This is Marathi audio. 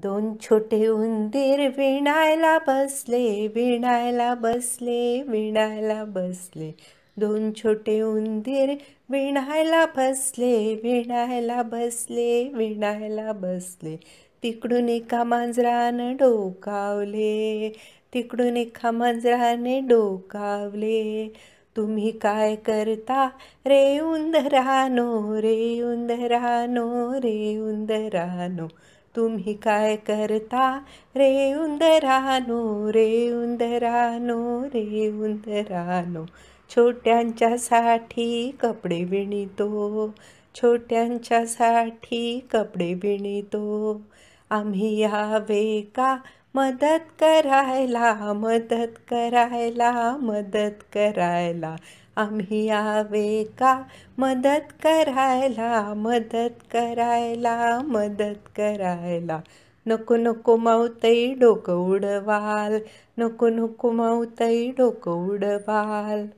दोन छोटे उंदीर विणायला बसले विणायला बसले विणायला बसले दोन छोटे उंदीर विणायला बसले विणायला बसले विणायला बसले तिकडून एका मांजरानं डोकावले तिकडून एका मांजराने डोकावले तुम्ही काय करता रे उंदरानो रे उंदरानो रे उंदरानो तुम्ही काय करता रे उंदरानो रे उंदरानो रे उंदरानो छोट्यांच्यासाठी कपडे विणितो छोट्यांच्यासाठी कपडे विणितो आम्ही यावे का मदत करायला मदत करायला मदत करायला आम्ही यावे का मदत करायला मदत करायला मदत करायला नको नको मावतई डोकं उडवाल नको नको मावतई डोकं उडवाल